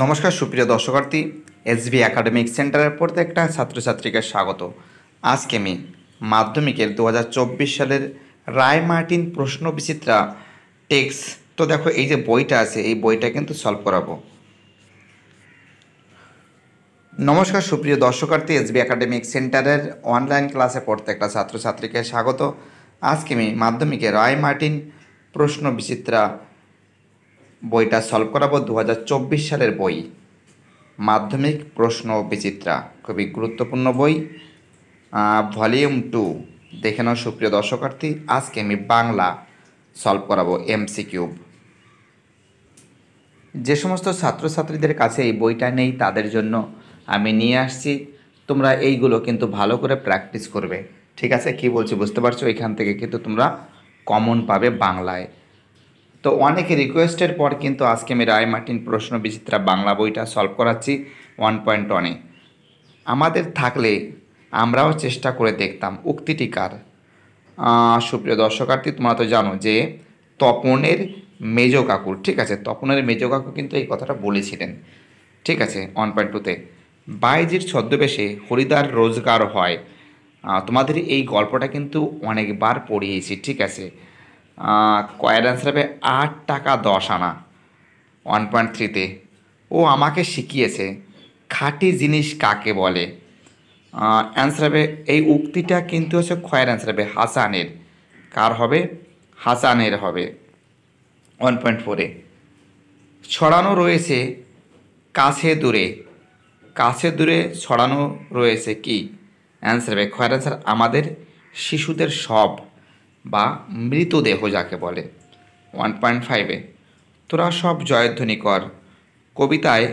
নমস্কার সুপ্রিয় দর্শকার্থী এস বি একাডেমিক সেন্টারের প্রত্যেকটা ছাত্রছাত্রীকে স্বাগত আজকে আমি মাধ্যমিকের দু সালের রায় মার্টিন প্রশ্ন বিচিত্রা টেক্স তো দেখো এই যে বইটা আছে এই বইটা কিন্তু সলভ করাবো নমস্কার সুপ্রিয় দর্শকার্থী এস বি একাডেমিক সেন্টারের অনলাইন ক্লাসে প্রত্যেকটা ছাত্রছাত্রীকে স্বাগত আজকে আমি মাধ্যমিকে রায় মার্টিন প্রশ্ন বিচিত্রা বইটা সলভ করাবো দু সালের বই মাধ্যমিক প্রশ্ন বিচিত্রা খুবই গুরুত্বপূর্ণ বই ভলিউম টু দেখে নাও সুপ্রিয় দর্শকার্থী আজকে আমি বাংলা সলভ করাবো এমসি কিউব যে সমস্ত ছাত্রছাত্রীদের কাছে এই বইটা নেই তাদের জন্য আমি নিয়ে আসছি তোমরা এইগুলো কিন্তু ভালো করে প্র্যাকটিস করবে ঠিক আছে কি বলছি বুঝতে পারছো এখান থেকে কিন্তু তোমরা কমন পাবে বাংলায় তো অনেকে রিকোয়েস্টের পর কিন্তু আজকে আমি রায় মার্টিন প্রশ্ন বিচিত্রা বাংলা বইটা সলভ করাচ্ছি ওয়ান পয়েন্ট ওয়ানে আমাদের থাকলে আমরাও চেষ্টা করে দেখতাম উক্তিটি কার সুপ্রিয় দর্শকার্থী তোমরা তো জানো যে তপনের মেজ কাকুর ঠিক আছে তপনের মেজ কাকু কিন্তু এই কথাটা বলেছিলেন ঠিক আছে ওয়ান পয়েন্ট টুতে বাইজির ছদ্মবেশে হরিদার রোজগার হয় তোমাদের এই গল্পটা কিন্তু অনেকবার পড়িয়েছি ঠিক আছে কয়ের অ্যান্সার হবে আট টাকা দশ আনা ওয়ান পয়েন্ট থ্রিতে ও আমাকে শিখিয়েছে খাঁটি জিনিস কাকে বলে অ্যান্সার হবে এই উক্তিটা কিন্তু হচ্ছে খয়ের অ্যান্সার হবে হাসানের কার হবে হাসানের হবে ওয়ান পয়েন্ট ফোরে ছড়ানো রয়েছে কাছে দূরে কাছে দূরে ছড়ানো রয়েছে কি অ্যান্সার হবে খয়ের অ্যান্সার আমাদের শিশুদের সব বা মৃতদেহ যাকে বলে ওয়ান পয়েন্ট ফাইভে তোরা সব জয়ধ্বনি কর কবিতায়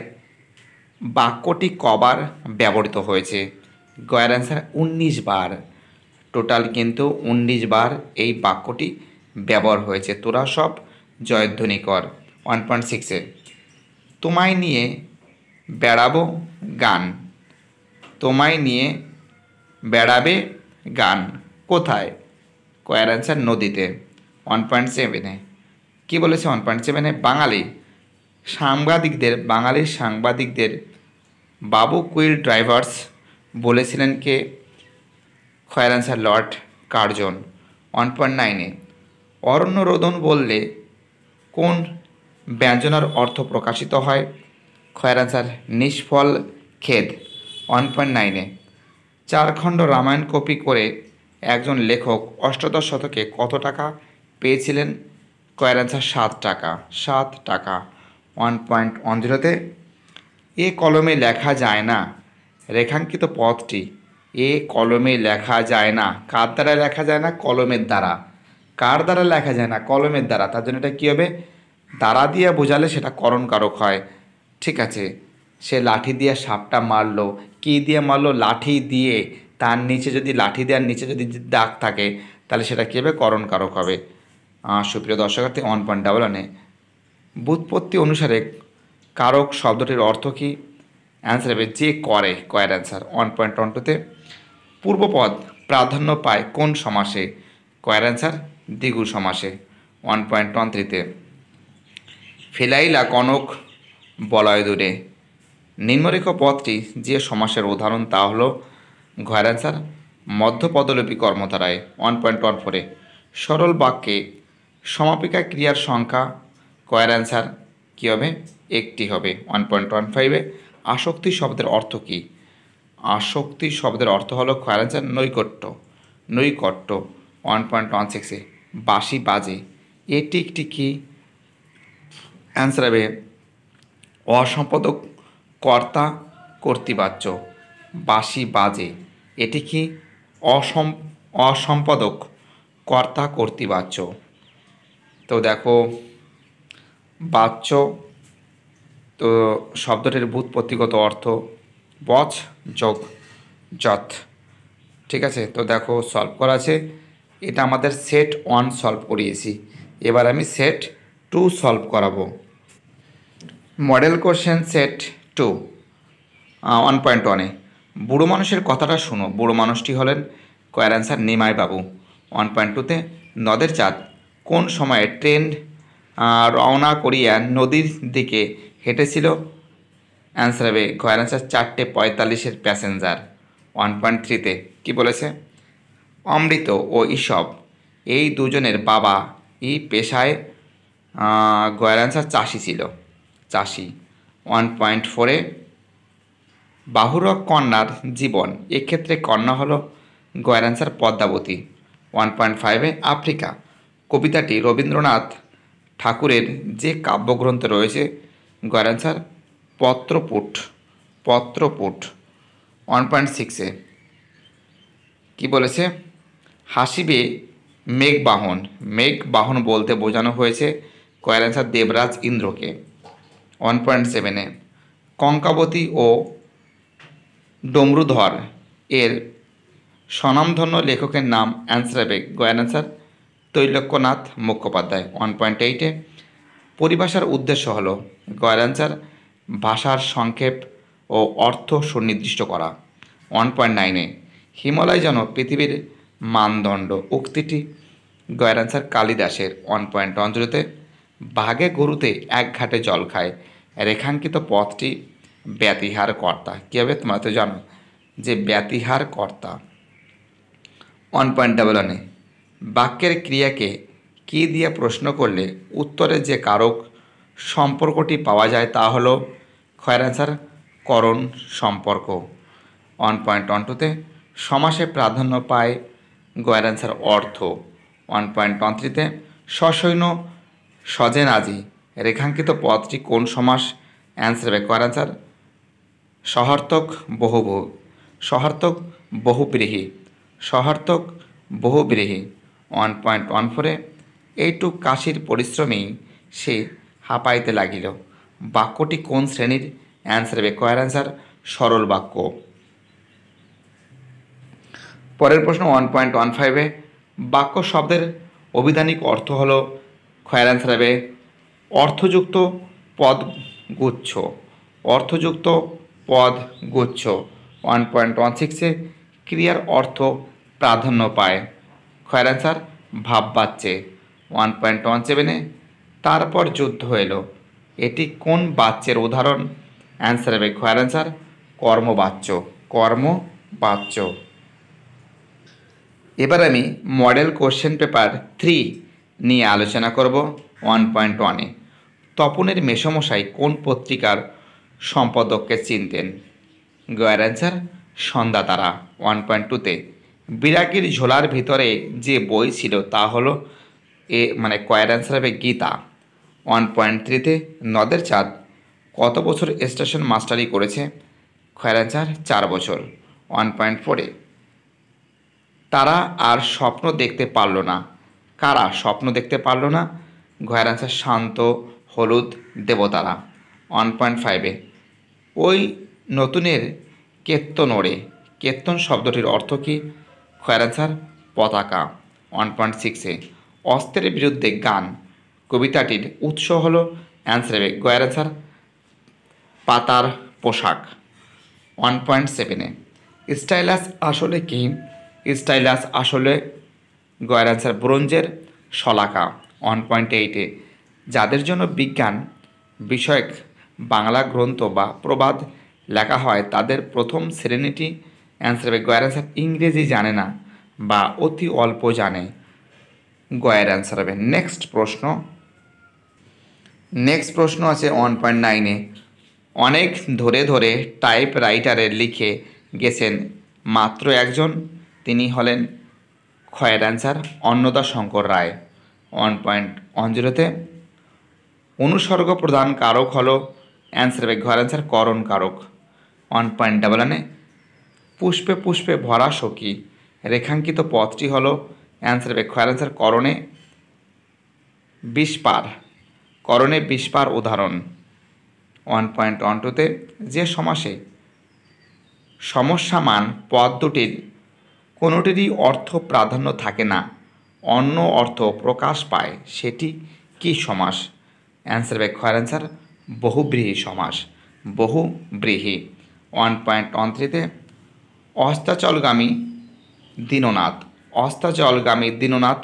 বাক্যটি কবার ব্যবহৃত হয়েছে গয়ের অ্যান্সার উনিশ বার টোটাল কিন্তু উনিশ বার এই বাক্যটি ব্যবহার হয়েছে তোরা সব জয়ধ্বনি কর ওয়ান পয়েন্ট সিক্সে তোমায় নিয়ে বেড়াবো গান তোমায় নিয়ে বেড়াবে গান কোথায় কয়ের অ্যান্সার নদীতে ওয়ান পয়েন্ট সেভেনে কী বলেছে ওয়ান পয়েন্ট সেভেনে বাঙালি সাংবাদিকদের বাঙালির সাংবাদিকদের বাবু কুইল ড্রাইভার্স বলেছিলেন কে খয়ার answer Lord Curzon one point নাইনে অরণ্য রোদন বললে কোন ব্যঞ্জনার অর্থ প্রকাশিত হয় খয়ের অ্যান্সার নিষ্ফল খেদ ওয়ান পয়েন্ট নাইনে চারখণ্ড রামায়ণ কপি করে একজন লেখক অষ্টাদশ শতকে কত টাকা পেয়েছিলেন কয়ের অ্যান্সার সাত টাকা সাত টাকা ওয়ান পয়েন্ট ওয়ান জিরোতে এ কলমে লেখা যায় না রেখাঙ্কিত পথটি এ কলমে লেখা যায় না কার দ্বারা লেখা যায় না কলমের দ্বারা কার দ্বারা লেখা যায় না কলমের দ্বারা তার জন্য এটা কী হবে দ্বারা দিয়ে বোঝালে সেটা করণকারক হয় ঠিক আছে সে লাঠি দিয়ে সাপটা মারলো কী দিয়ে মারলো লাঠি দিয়ে তার নিচে যদি লাঠি দেওয়ার নিচে যদি দাগ থাকে তাহলে সেটা কী হবে করণকারক হবে সুপ্রিয় দর্শকার্থী ওয়ান পয়েন্ট ডাবল ওয়ানে বুৎপত্তি অনুসারে কারক শব্দটির অর্থ কি অ্যান্সার হবে যে করে কয়ের অ্যান্সার ওয়ান পয়েন্ট ওয়ান টুতে পূর্বপদ প্রাধান্য পায় কোন সমাসে কয়ের অ্যান্সার দ্বিগু সমাসে ওয়ান পয়েন্ট ওয়ান থ্রিতে ফেলাইলা কনক বলয় দূরে নিম্নরেখ পথটি যে সমাসের উদাহরণ তা হলো ঘয়ের অ্যান্সার মধ্যপদলোপী কর্মধারায় ওয়ান পয়েন্ট ওয়ান ফোরে সরল বাক্যে সমাপিকা ক্রিয়ার সংখ্যা কয়ের অ্যান্সার কী হবে একটি হবে ওয়ান পয়েন্ট ওয়ান ফাইভে আসক্তি শব্দের অর্থ কী আসক্তি শব্দের অর্থ হলো কয়ের অ্যান্সার নৈকট্য নৈকট্য ওয়ান পয়েন্ট ওয়ান সিক্সে বাসি বাজে এটি একটি কি অ্যান্সার হবে অসম্পাদক কর্তা কর্তৃবাচ্য বাসি বাজে এটি কি অসম অসম্পাদক কর্তা কর্তৃবাচ্য তো দেখো বাচ্য তো শব্দটির বুৎপত্তিগত অর্থ বচ যোগ যথ ঠিক আছে তো দেখো সলভ করা আছে এটা আমাদের সেট ওয়ান সলভ করিয়েছি এবার আমি সেট টু সলভ করাবো model question set two one point ওয়ানে বুড়ো মানুষের কথাটা শুনো বুড়ো মানুষটি হলেন কয়ার অ্যান্সার নিমাই বাবু ওয়ান পয়েন্ট টুতে নদের চাঁদ কোন সময়ে ট্রেন রওনা করিয়া নদীর দিকে হেঁটেছিল অ্যান্সার হবে ঘয়ের অ্যান্সার চারটে পঁয়তাল্লিশের প্যাসেঞ্জার ওয়ান পয়েন্ট থ্রিতে কী বলেছে অমৃত ও ইসব এই দুজনের বাবা ই পেশায় গয়ের অ্যান্সার চাষি ছিল চাষি ওয়ান পয়েন্ট ফোরে বাহুরক কন্যার জীবন এক্ষেত্রে কন্যা হল গয়ের পদ্মাবতী ওয়ান পয়েন্ট ফাইভে আফ্রিকা কবিতাটি রবীন্দ্রনাথ ঠাকুরের যে কাব্যগ্রন্থ রয়েছে গয়ারান্সার পত্রপুট পত্রপুট ওয়ান পয়েন্ট সিক্সে কী বলেছে হাসিবে মেঘ বাহন মেঘ বাহন বলতে বোঝানো হয়েছে গয়ের দেবরাজ ইন্দ্রকে ওয়ান পয়েন্ট সেভেনে কঙ্কাবতী ও ডমরুধর এর স্বনামধন্য লেখকের নাম অ্যান্সার হবে গয়ান answer Trailokyanath Mukhopadhyay one point এইটে পরিভাষার উদ্দেশ্য হল গয়ান অ্যান্সার ভাষার সংক্ষেপ ও অর্থ সুনির্দিষ্ট করা ওয়ান পয়েন্ট নাইনে হিমালয় যেন পৃথিবীর মানদণ্ড উক্তিটি গয়ের অ্যান্সার কালিদাসের ওয়ান পয়েন্ট অঞ্চলতে বাঘে গরুতে এক ঘাটে জল খায় রেখাঙ্কিত পথটি ব্যতিহার কর্তা কি হবে তোমরা তো জানো যে ব্যতিহার কর্তা ওয়ান পয়েন্ট ডাবল ওয়ানে বাক্যের ক্রিয়াকে কী দিয়ে প্রশ্ন করলে উত্তরে যে কারক সম্পর্কটি পাওয়া যায় তা হলো খয়ের অ্যান্সার করণ সম্পর্ক ওয়ান পয়েন্ট ওয়ান টুতে সমাসে প্রাধান্য পায় গয়ের অ্যান্সার অর্থ ওয়ান পয়েন্ট ওয়ান থ্রিতে সসৈন্য আজি রেখাঙ্কিত পথটি কোন সমাস অ্যান্সার হবে কয়ের অ্যান্সার সহার্থক বহুবহু সহার্থক বহুব্রীহি সহার্থক বহুব্রীহি ওয়ান পয়েন্ট ওয়ান ফোরে এইটুক কাশির পরিশ্রমেই সে হাঁপাইতে লাগিল বাক্যটি কোন শ্রেণীর অ্যান্সার হবে কয়ার অ্যান্সার সরল বাক্য পরের প্রশ্ন ওয়ান পয়েন্ট ওয়ান ফাইভে বাক্য শব্দের অভিধানিক অর্থ হল খয়ের অ্যান্সার হবে অর্থযুক্ত পদগুচ্ছ অর্থযুক্ত পদ গুচ্ছ ওয়ান পয়েন্ট ওয়ান সিক্সে ক্রিয়ার অর্থ প্রাধান্য পায় খয়ের অ্যান্সার ভাব বাচ্চে ওয়ান পয়েন্ট ওয়ান সেভেনে তারপর যুদ্ধ এলো এটি কোন বাচ্যের উদাহরণ অ্যান্সার হবে খয়ের অ্যান্সার কর্মবাচ্য কর্মবাচ্য এবার আমি মডেল কোশ্চেন পেপার থ্রি নিয়ে আলোচনা করব ওয়ান পয়েন্ট ওয়ানে তপনের মেসমশাই কোন পত্রিকার সম্পাদককে চিনতেন গয়ের অ্যান্সার সন্ধ্যা তারা ওয়ান পয়েন্ট টুতে বিরাগীর ঝোলার ভিতরে যে বই ছিল তা হলো এ মানে কয়ের অ্যান্সার হবে গীতা ওয়ান পয়েন্ট থ্রিতে নদের চাঁদ কত বছর স্টেশন মাস্টারি করেছে কয়ের অ্যান্সার চার বছর ওয়ান পয়েন্ট ফোরে তারা আর স্বপ্ন দেখতে পারল না কারা স্বপ্ন দেখতে পারল না ঘয়ের অ্যান্সার শান্ত হলুদ দেবতারা ওয়ান পয়েন্ট ফাইভে ওই নতুনের কেত্তন ওড়ে কেত্তন শব্দটির অর্থ কী খয়রাছার পতাকা ওয়ান পয়েন্ট সিক্সে অস্ত্রের বিরুদ্ধে গান কবিতাটির উৎস হল অ্যান্সার হবে গয়রাছার পাতার পোশাক ওয়ান পয়েন্ট সেভেনে স্টাইলাস আসলে কি স্টাইলাস আসলে গয়রাছার ব্রোঞ্জের শলাকা ওয়ান পয়েন্ট এইটে যাদের জন্য বিজ্ঞান বিষয়ক বাংলা গ্রন্থ বা প্রবাদ লেখা হয় তাদের প্রথম শ্রেণীটি অ্যান্সার হবে গয়ের অ্যান্সার ইংরেজি জানে না বা অতি অল্প জানে গয়ের অ্যান্সার হবে নেক্সট প্রশ্ন নেক্সট প্রশ্ন আছে ওয়ান পয়েন্ট নাইনে অনেক ধরে ধরে টাইপ রাইটারে লিখে গেছেন মাত্র একজন তিনি হলেন খয়ের answer Annada Shankar Roy one point one জিরোতে অনুসর্গ প্রধান কারক হলো অ্যান্সার বেগ ঘর অ্যান্সার করণ কারক ওয়ান পয়েন্ট ডাবল এনে পুষ্পে পুষ্পে ভরা সখী রেখাঙ্কিত পথটি হল অ্যান্সার বেগ ঘর অ্যান্সার করণে বিষপার করণে বিষপার উদাহরণ ওয়ান পয়েন্ট ওয়ান টুতে যে সমাসে সমস্যা মান পদ দুটির কোনোটিরই অর্থ প্রাধান্য থাকে না অন্য অর্থ প্রকাশ পায় সেটি কি সমাস অ্যান্সার ব্যাক খয়ার অ্যান্সার বহুব্রীহী সমাস বহু ওয়ান পয়েন্ট ওয়ান থ্রিতে অস্তাচলগামী দীননাথ অস্তাচলগামী দীননাথ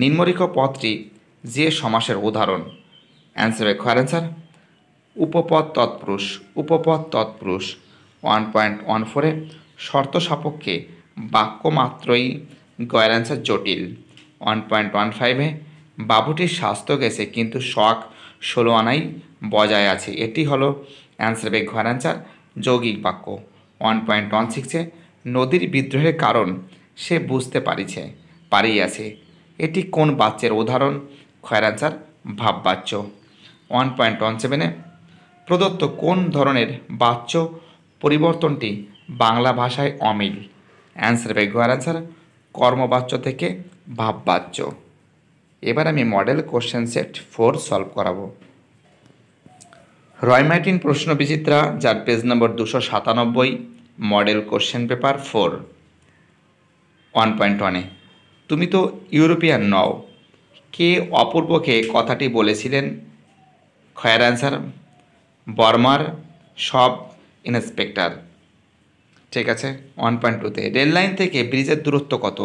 নিম্নরিখ পথটি যে সমাসের উদাহরণ অ্যান্সারে খোয়ার অ্যান্সার উপপদ তৎপুরুষ উপপদ তৎপুরুষ ওয়ান পয়েন্ট ওয়ান ফোরে শর্ত সাপেক্ষে বাক্য মাত্রই গয়ের অ্যান্সার জটিল ওয়ান পয়েন্ট ওয়ান ফাইভে বাবুটির স্বাস্থ্য গেছে কিন্তু শখ ষোলো আনাই বজায় আছে এটি হলো অ্যান্সার বেগ ঘর অ্যান্সার যৌগিক বাক্য ওয়ান পয়েন্ট ওয়ান সিক্সে নদীর বিদ্রোহের কারণ সে বুঝতে পারিছে পারিয়াছে এটি কোন বাচ্চের উদাহরণ খয়ের অ্যান্সার ভাববাচ্য ওয়ান পয়েন্ট ওয়ান সেভেনে প্রদত্ত কোন ধরনের বাচ্য পরিবর্তনটি বাংলা ভাষায় অমিল অ্যান্সার ঘর অ্যান্সার কর্মবাচ্য থেকে ভাববাচ্য এবার আমি model question set four solve করাবো রয় মার্টিন প্রশ্ন বিচিত্রা যার পেজ নম্বর দুশো সাতানব্বই model question paper four one point ওয়ানে তুমি তো ইউরোপিয়ান নও কে অপূর্বকে কথাটি বলেছিলেন খয়ার অ্যান্সার বর্মার সব ইন্সপেক্টর ঠিক আছে ওয়ান পয়েন্ট টুতে রেল লাইন থেকে ব্রিজের দূরত্ব কত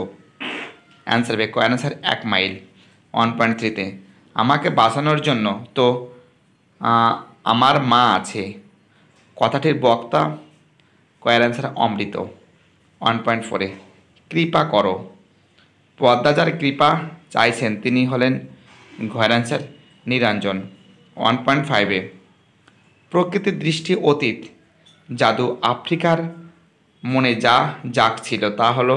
অ্যান্সার বেক অ্যান্সার এক মাইল ওয়ান পয়েন্ট থ্রিতে আমাকে বাঁচানোর জন্য তো আমার মা আছে কথাটির বক্তা কয়ের অ্যান্সার অমৃত ওয়ান পয়েন্ট ফোরে কৃপা করো পদ্মা যার কৃপা চাইছেন তিনি হলেন ঘয়ের অ্যান্সার নিরঞ্জন ওয়ান পয়েন্ট ফাইভে প্রকৃতির দৃষ্টি অতীত জাদু আফ্রিকার মনে যা ছিল তা হলো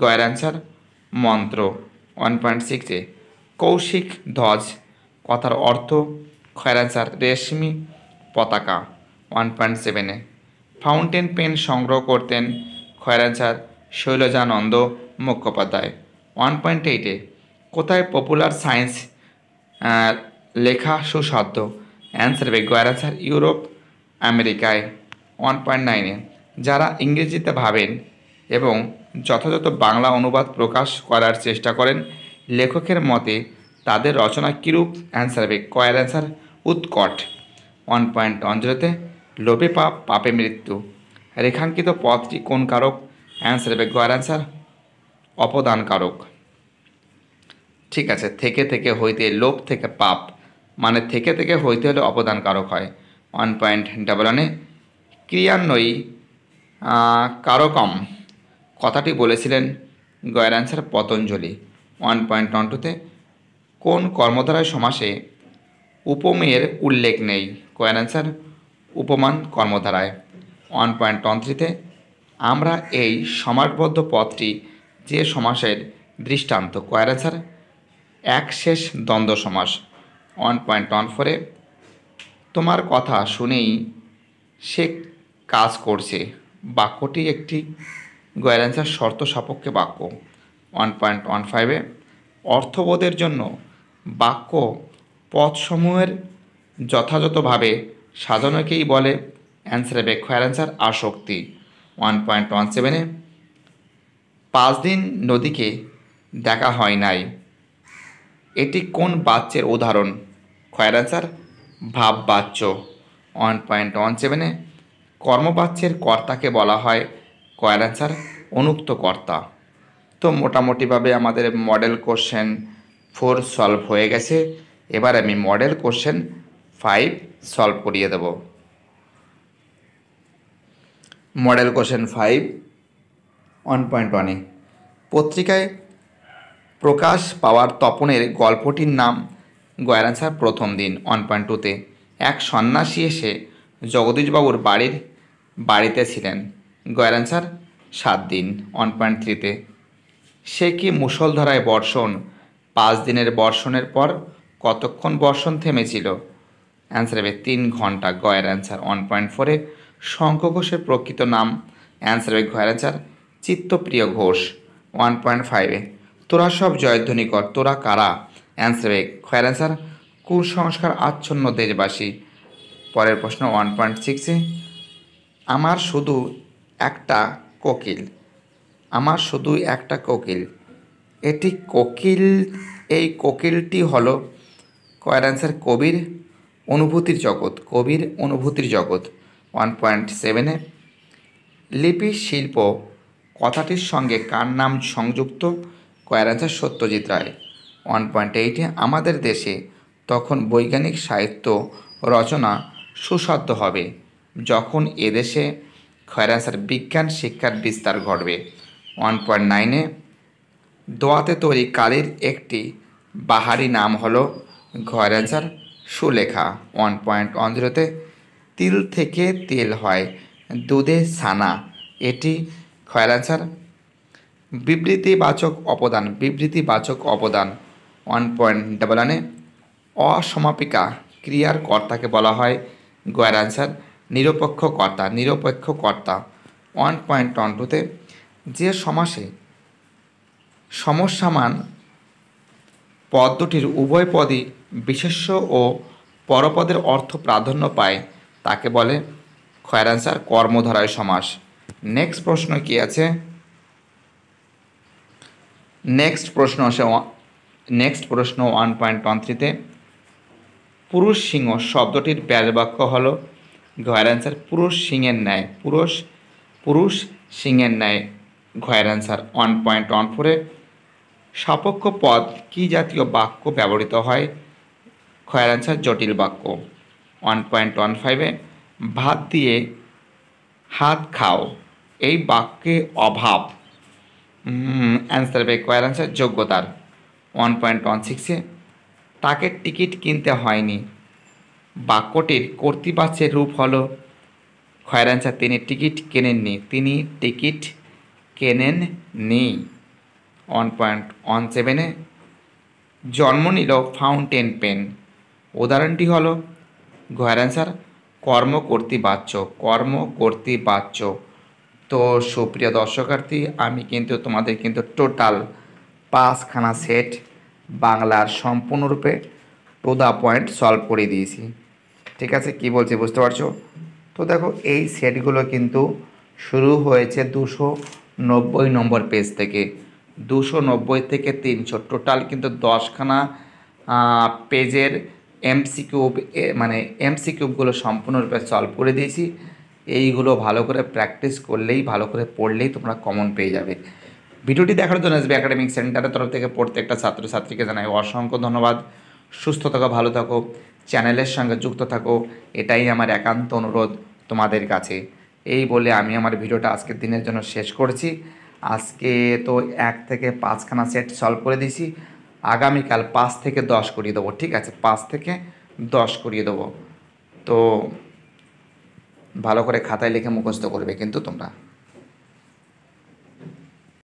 গয়ের অ্যান্সার মন্ত্র ওয়ান পয়েন্ট সিক্সে কৌশিক ধ্বজ কথার অর্থ খয়রাচার রেশমি পতাকা ওয়ান পয়েন্ট সেভেনে ফাউন্টেন পেন সংগ্রহ করতেন খয়রাচার শৈলজানন্দ মুখোপাধ্যায় ওয়ান পয়েন্ট এইটে কোথায় পপুলার সায়েন্স লেখা সুসাধ্য অ্যান্সার হবে গয়রাচার ইউরোপ আমেরিকায় ওয়ান পয়েন্ট নাইনে যারা ইংরেজিতে ভাবেন এবং যথাযথ বাংলা অনুবাদ প্রকাশ করার চেষ্টা করেন লেখকের মতে তাদের রচনা কিরূপ অ্যান্সার হবে কয়ের অ্যান্সার উৎকট ওয়ান পয়েন্ট অঞ্জলিতে লোভে পাপ পাপে মৃত্যু রেখাঙ্কিত পথটি কোন কারক অ্যান্সার হবে কয়ের অ্যান্সার অপদান কারক ঠিক আছে থেকে থেকে হইতে লোভ থেকে পাপ মানে থেকে থেকে হইতে হলে অপদান কারক হয় ওয়ান পয়েন্ট ডাবল ওয়ানে ক্রিয়ান্বয়ী কারকম কথাটি বলেছিলেন গয়ের answer Patanjali one point one টুতে কোন কর্মধারায় সমাসে উপমেয়ের উল্লেখ নেই কয়ের অ্যান্সার উপমান কর্মধারায় ওয়ান পয়েন্ট ওয়ান থ্রিতে আমরা এই সমাসবদ্ধ পথটি যে সমাসের দৃষ্টান্ত কয়ের অ্যান্সার এক শেষ দ্বন্দ্ব সমাস ওয়ান পয়েন্ট ওয়ান ফোরে তোমার কথা শুনেই সে কাজ করছে বাক্যটি একটি গয়ের অ্যান্সার শর্ত সাপক্ষে বাক্য ওয়ান পয়েন্ট ওয়ান ফাইভে অর্থবোধের জন্য বাক্য পথসমূহের যথাযথভাবে সাজানোকেই বলে অ্যান্সারে ব্যাক খয়ার অ্যান্সার আসক্তি ওয়ান পয়েন্ট ওয়ান সেভেনে পাঁচ দিন নদীকে দেখা হয় নাই এটি কোন বাচ্চের উদাহরণ খয়ের অ্যান্সার ভাব বাচ্চ ওয়ান পয়েন্ট ওয়ান সেভেনে কর্মবাচ্যের কর্তাকে বলা হয় কয়ের অ্যান্সার অনুক্ত কর্তা তো মোটামুটিভাবে আমাদের মডেল কোশ্চেন ফোর সলভ হয়ে গেছে এবার আমি মডেল কোশ্চেন ফাইভ সলভ করিয়ে দেব model question five one point ওয়ানে পত্রিকায় প্রকাশ পাওয়ার তপনের গল্পটির নাম গয়রাছার প্রথম দিন ওয়ান পয়েন্ট টুতে এক সন্ন্যাসী এসে জগদীশবাবুর বাড়ির বাড়িতে ছিলেন গয়রাছার সাত দিন ওয়ান পয়েন্ট থ্রিতে সে কি মুষলধারায় বর্ষণ পাঁচ দিনের বর্ষণের পর কতক্ষণ বর্ষণ থেমেছিল অ্যান্সার হবে তিন ঘন্টা গয়ের অ্যান্সার ওয়ান পয়েন্ট ফোরে শঙ্খ ঘোষের প্রকৃত নাম অ্যান্সার হবে গয়ের answer Chittapriya Ghosh one point ফাইভে তোরা সব জয়ধ্বনি কর তোরা কারা অ্যান্সার হবে খয়ের অ্যান্সার কুসংস্কার আচ্ছন্ন দেশবাসী পরের প্রশ্ন ওয়ান পয়েন্ট সিক্সে আমার শুধু একটা কোকিল আমার শুধু একটা কোকিল এটি কোকিল এই কোকিলটি হল কয়ের কবির অনুভূতির জগৎ কবির অনুভূতির জগৎ ওয়ান পয়েন্ট সেভেনে লিপি শিল্প কথাটির সঙ্গে কার নাম সংযুক্ত কয়ের answer Satyajit Ray one point এইটে আমাদের দেশে তখন বৈজ্ঞানিক সাহিত্য রচনা সুসাধ্য হবে যখন এদেশে খয়রাসার বিজ্ঞান শিক্ষার বিস্তার ঘটবে ওয়ান পয়েন্ট নাইনে দোয়াতে তৈরি কালির একটি বাহারি নাম হলো ঘয়ের answer Sulekha one point one জিরোতে তিল থেকে তেল হয় দুধে ছানা এটি খয়ের অ্যান্সার বিবৃতিবাচক অবদান বিবৃতিবাচক অবদান ওয়ান পয়েন্ট ডাবল ওয়ানে অসমাপিকা ক্রিয়ার কর্তাকে বলা হয় গয়ের অ্যান্সার নিরপেক্ষ কর্তা নিরপেক্ষ কর্তা ওয়ান পয়েন্ট ওয়ান টুতে যে সমাসে সমস্যামান পদ্মটির উভয় পদই বিশেষ্য ও পরপদের অর্থ প্রাধান্য পায় তাকে বলে খয়ের অ্যান্সার কর্মধারায় সমাস নেক্সট প্রশ্ন কি আছে নেক্সট প্রশ্ন আসে নেক্সট প্রশ্ন ওয়ান পয়েন্ট ওয়ান থ্রিতে পুরুষ সিংহ শব্দটির বাক্য হল ঘয়ের অ্যান্সার পুরুষ সিংহের ন্যায় পুরুষ পুরুষ সিংহের ন্যায় ঘয়ের অ্যান্সার ওয়ান পয়েন্ট ওয়ান ফোরে সাপক্ষ পদ কী জাতীয় বাক্য ব্যবহৃত হয় ঘয়ের অ্যান্সার জটিল বাক্য ওয়ান পয়েন্ট ওয়ান ফাইভে ভাত দিয়ে হাত খাও এই বাক্যে অভাব অ্যান্সার হবে কয়ের অ্যান্সার যোগ্যতার ওয়ান পয়েন্ট ওয়ান সিক্সে তাকে টিকিট কিনতে হয়নি বাক্যটির কর্তৃপাচ্যের রূপ হলো খয়ের অ্যান্সার তিনি টিকিট কেনেননি তিনি টিকিট নেই ওয়ান পয়েন্ট ওয়ান সেভেনে জন্ম নিল ফাউন্টেন পেন উদাহরণটি হল ঘয়ের অ্যান্সার কর্ম বাচ্চ কর্ম বাচ্চ তো সুপ্রিয় দর্শকার্থী আমি কিন্তু তোমাদের কিন্তু টোটাল পাঁচখানা সেট বাংলার সম্পূর্ণরূপে টু দ্য পয়েন্ট সলভ করে দিয়েছি ঠিক আছে কি বলছি বুঝতে পারছো তো দেখো এই সেটগুলো কিন্তু শুরু হয়েছে দুশো নব্বই নম্বর পেজ থেকে দুশো নব্বই থেকে তিনশো টোটাল কিন্তু দশখানা পেজের এমসিকিউব কিউব মানে এমসিকিউবগুলো সম্পূর্ণরূপে সলভ করে দিয়েছি এইগুলো ভালো করে প্র্যাকটিস করলেই ভালো করে পড়লেই তোমরা কমন পেয়ে যাবে ভিডিওটি দেখার জন্য এসবি একাডেমিক সেন্টারের তরফ থেকে প্রত্যেকটা ছাত্রছাত্রীকে জানাই অসংখ্য ধন্যবাদ সুস্থ থাকো ভালো থাকো চ্যানেলের সঙ্গে যুক্ত থাকো এটাই আমার একান্ত অনুরোধ তোমাদের কাছে এই বলে আমি আমার ভিডিওটা আজকের দিনের জন্য শেষ করছি আজকে তো এক থেকে পাঁচখানা সেট সলভ করে দিয়েছি আগামীকাল পাঁচ থেকে দশ করিয়ে দেবো ঠিক আছে পাঁচ থেকে দশ করিয়ে দেবো তো ভালো করে খাতায় লিখে মুখস্থ করবে কিন্তু তোমরা